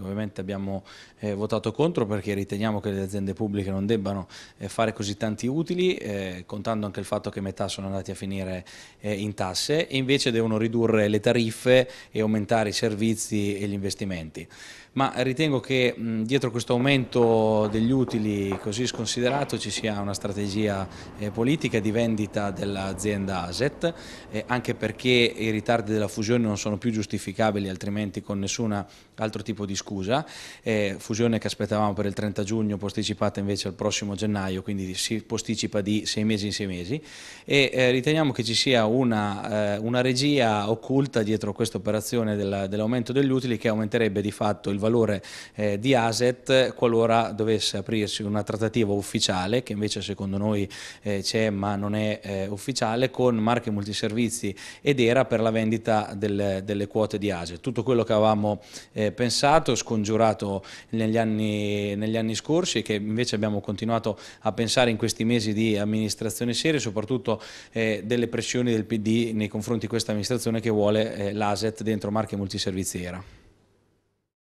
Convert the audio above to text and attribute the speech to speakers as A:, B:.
A: Ovviamente abbiamo eh, votato contro perché riteniamo che le aziende pubbliche non debbano eh, fare così tanti utili, eh, contando anche il fatto che metà sono andati a finire eh, in tasse e invece devono ridurre le tariffe e aumentare i servizi e gli investimenti. Ma ritengo che mh, dietro questo aumento degli utili così sconsiderato ci sia una strategia eh, politica di vendita dell'azienda Aset, eh, anche perché i ritardi della fusione non sono più giustificabili altrimenti con nessun altro tipo di scuola scusa, eh, fusione che aspettavamo per il 30 giugno, posticipata invece al prossimo gennaio, quindi si posticipa di sei mesi in sei mesi e eh, riteniamo che ci sia una, eh, una, regia occulta dietro questa operazione dell'aumento degli utili che aumenterebbe di fatto il valore eh, di asset qualora dovesse aprirsi una trattativa ufficiale che invece secondo noi eh, c'è ma non è eh, ufficiale con marche multiservizi ed era per la vendita del, delle quote di asset. Tutto quello che avevamo pensato scongiurato negli anni, negli anni scorsi e che invece abbiamo continuato a pensare in questi mesi di amministrazione seria, soprattutto eh, delle pressioni del PD nei confronti di questa amministrazione che vuole eh, l'ASET dentro Marche Multiservizi ERA.